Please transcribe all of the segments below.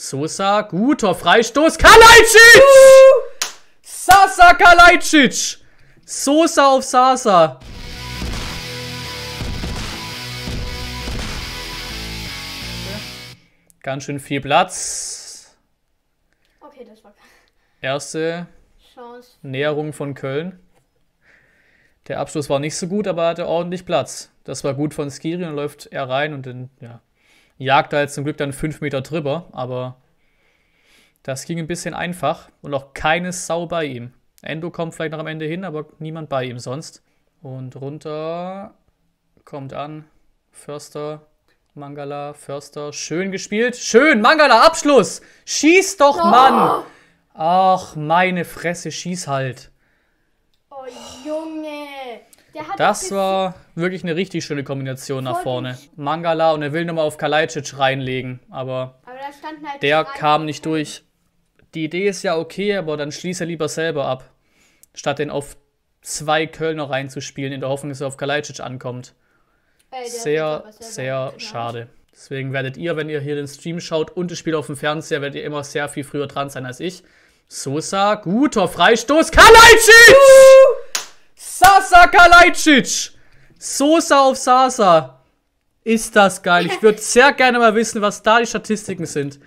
Sosa, guter Freistoß. Kalajdzic! Sasa Kalajdzic! Sosa auf Sasa. Ganz schön viel Platz. Okay, das war Erste Chance. Näherung von Köln. Der Abschluss war nicht so gut, aber er hatte ordentlich Platz. Das war gut von Skiri und läuft er rein und dann, ja jagt da jetzt zum Glück dann fünf Meter drüber, aber das ging ein bisschen einfach und auch keine Sau bei ihm. Endo kommt vielleicht noch am Ende hin, aber niemand bei ihm sonst. Und runter kommt an. Förster, Mangala, Förster. Schön gespielt. Schön, Mangala, Abschluss. Schieß doch, oh. Mann. Ach, meine Fresse, schieß halt. Oh, das war wirklich eine richtig schöne Kombination nach vorne. Mangala und er will nochmal auf Kalajdzic reinlegen, aber, aber halt der kam nicht durch. Die Idee ist ja okay, aber dann schließt er lieber selber ab, statt den auf zwei Kölner reinzuspielen, in der Hoffnung, dass er auf Kalajdzic ankommt. Ey, sehr, sehr genau. schade. Deswegen werdet ihr, wenn ihr hier den Stream schaut und das Spiel auf dem Fernseher, werdet ihr immer sehr viel früher dran sein als ich. Sosa, guter Freistoß, Kalajdzic! Sasa Kalajdzic. Sosa auf Sasa. Ist das geil. Ich würde sehr gerne mal wissen, was da die Statistiken sind.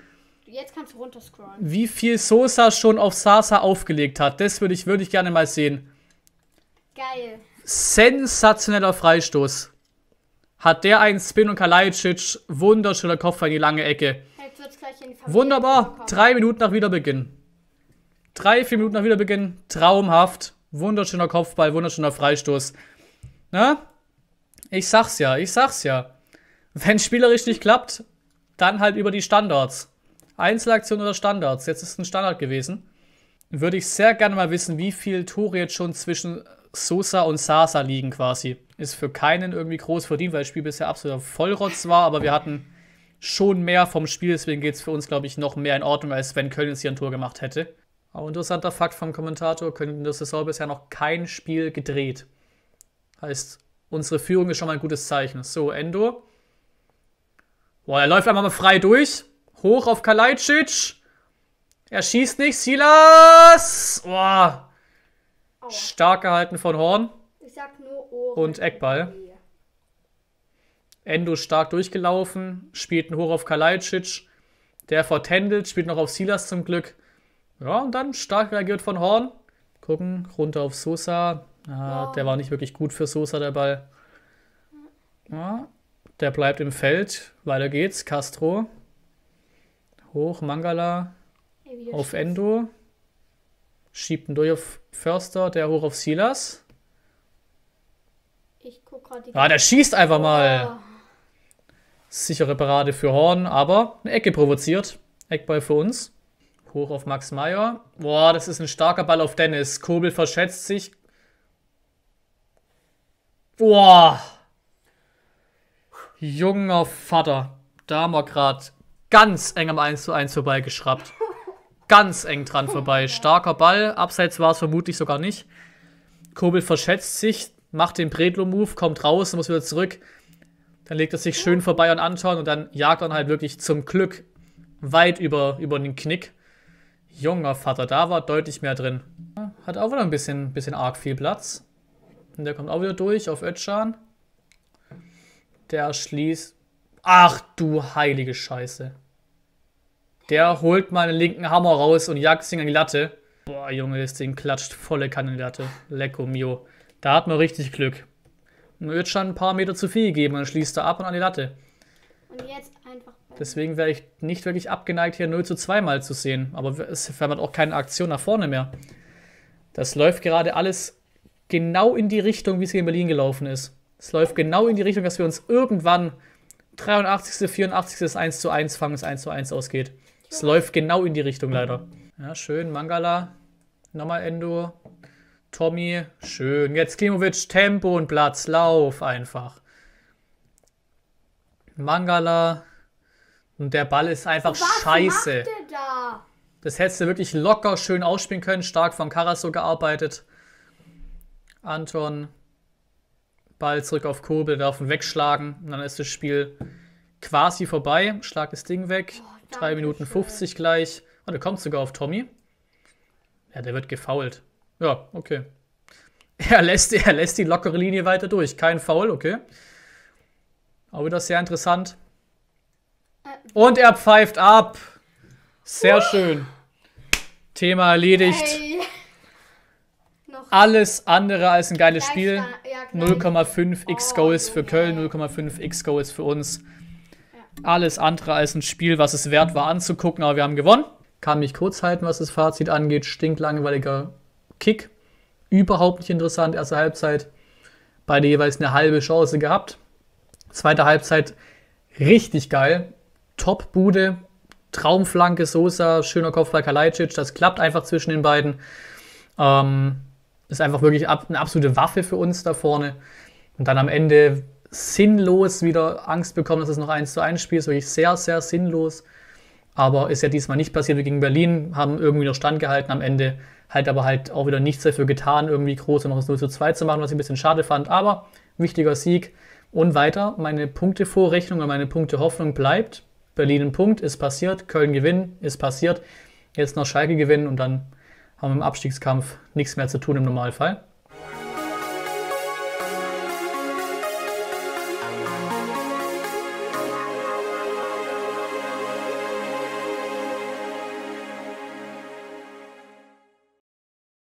Jetzt kannst du runterscrollen. Wie viel Sosa schon auf Sasa aufgelegt hat. Das würde ich, würd ich gerne mal sehen. Geil. Sensationeller Freistoß. Hat der einen Spin und Kalajdzic. Wunderschöner Koffer in die lange Ecke. Wunderbar. Drei Minuten nach Wiederbeginn. Drei, vier Minuten nach Wiederbeginn. Traumhaft. Wunderschöner Kopfball, wunderschöner Freistoß. Na? Ich sag's ja, ich sag's ja. Wenn spielerisch nicht klappt, dann halt über die Standards. Einzelaktion oder Standards. Jetzt ist es ein Standard gewesen. Würde ich sehr gerne mal wissen, wie viele Tore jetzt schon zwischen Sosa und Sasa liegen quasi. Ist für keinen irgendwie groß verdient, weil das Spiel bisher absoluter Vollrotz war, aber wir hatten schon mehr vom Spiel, deswegen geht es für uns, glaube ich, noch mehr in Ordnung, als wenn Köln jetzt hier ein Tor gemacht hätte. Auch interessanter Fakt vom Kommentator, können in der Saison bisher noch kein Spiel gedreht. Heißt, unsere Führung ist schon mal ein gutes Zeichen. So, Endo. Boah, er läuft einfach mal frei durch. Hoch auf Kalajdzic. Er schießt nicht. Silas! Boah. Stark gehalten von Horn. Ich sag nur Ohren. Und Eckball. Endo stark durchgelaufen, spielt ein hoch auf Kalajdzic. Der vertändelt, spielt noch auf Silas zum Glück. Ja, und dann stark reagiert von Horn. Gucken, runter auf Sosa. Ah, wow. Der war nicht wirklich gut für Sosa, der Ball. Ja, der bleibt im Feld. Weiter geht's. Castro. Hoch, Mangala. Hey, auf Schuss. Endo. Schiebt ihn durch auf Förster, der hoch auf Silas. Ich guck die. Ah, der schießt einfach oh. mal. Sichere Parade für Horn, aber eine Ecke provoziert. Eckball für uns. Hoch auf Max Meyer. Boah, das ist ein starker Ball auf Dennis. Kobel verschätzt sich. Boah. Junger Vater. Da haben wir gerade ganz eng am 1 zu 1 vorbeigeschraubt. Ganz eng dran vorbei. Starker Ball. Abseits war es vermutlich sogar nicht. Kobel verschätzt sich, macht den bredlo move kommt raus, muss wieder zurück. Dann legt er sich schön vorbei an Anton und dann jagt er halt wirklich zum Glück weit über, über den Knick. Junger Vater, da war deutlich mehr drin. Hat auch wieder ein bisschen, bisschen arg viel Platz. Und der kommt auch wieder durch auf Ötschan. Der schließt... Ach du heilige Scheiße. Der holt meinen linken Hammer raus und jagt sich an die Latte. Boah, Junge, das Ding klatscht volle Kanne in die Latte. Lecco mio. Da hat man richtig Glück. Nur jetzt schon ein paar Meter zu viel gegeben, und dann schließt er ab und an die Latte. Und jetzt einfach. Deswegen wäre ich nicht wirklich abgeneigt, hier 0 zu 2 mal zu sehen. Aber es vermehrt auch keine Aktion nach vorne mehr. Das läuft gerade alles genau in die Richtung, wie es hier in Berlin gelaufen ist. Es läuft genau in die Richtung, dass wir uns irgendwann 83., 84. 1 zu 1 fangen, es 1 zu 1 ausgeht. Es läuft genau in die Richtung leider. Ja, schön. Mangala. Nochmal Endo. Tommy. Schön. Jetzt Klimovic. Tempo und Platz. Lauf einfach. Mangala. Und der Ball ist einfach Was scheiße. Da? Das hättest du wirklich locker schön ausspielen können. Stark von Karaso gearbeitet. Anton. Ball zurück auf Kobel, darf davon wegschlagen. Und dann ist das Spiel quasi vorbei. Schlag das Ding weg. Oh, 3 Minuten 50 gleich. Und oh, er kommt sogar auf Tommy. Ja, der wird gefault. Ja, okay. Er lässt, er lässt die lockere Linie weiter durch. Kein Foul, okay. Aber wieder sehr interessant. Äh, Und er pfeift ab. Sehr schön. Thema erledigt. Hey. Alles andere als ein geiles Spiel. 0,5 X-Goals für Köln, 0,5 X-Goals für uns. Alles andere als ein Spiel, was es wert war anzugucken, aber wir haben gewonnen. Kann mich kurz halten, was das Fazit angeht. Stinklangweiliger Kick. Überhaupt nicht interessant, erste Halbzeit. Beide jeweils eine halbe Chance gehabt. Zweite Halbzeit richtig geil. Top-Bude, Traumflanke Sosa, schöner Kopf bei Kalajdzic. Das klappt einfach zwischen den beiden. Ähm, ist einfach wirklich ab, eine absolute Waffe für uns da vorne. Und dann am Ende sinnlos wieder Angst bekommen, dass es noch 1 zu 1 Spiel ist. Wirklich sehr, sehr sinnlos. Aber ist ja diesmal nicht passiert Wir gegen Berlin, haben irgendwie noch standgehalten am Ende, halt aber halt auch wieder nichts dafür getan, irgendwie groß und noch das 0 zu 2 zu machen, was ich ein bisschen schade fand. Aber wichtiger Sieg, und weiter, meine Punktevorrechnung und meine Punktehoffnung bleibt. Berlin ein Punkt, ist passiert. Köln gewinnen, ist passiert. Jetzt noch Schalke gewinnen und dann haben wir im Abstiegskampf nichts mehr zu tun im Normalfall.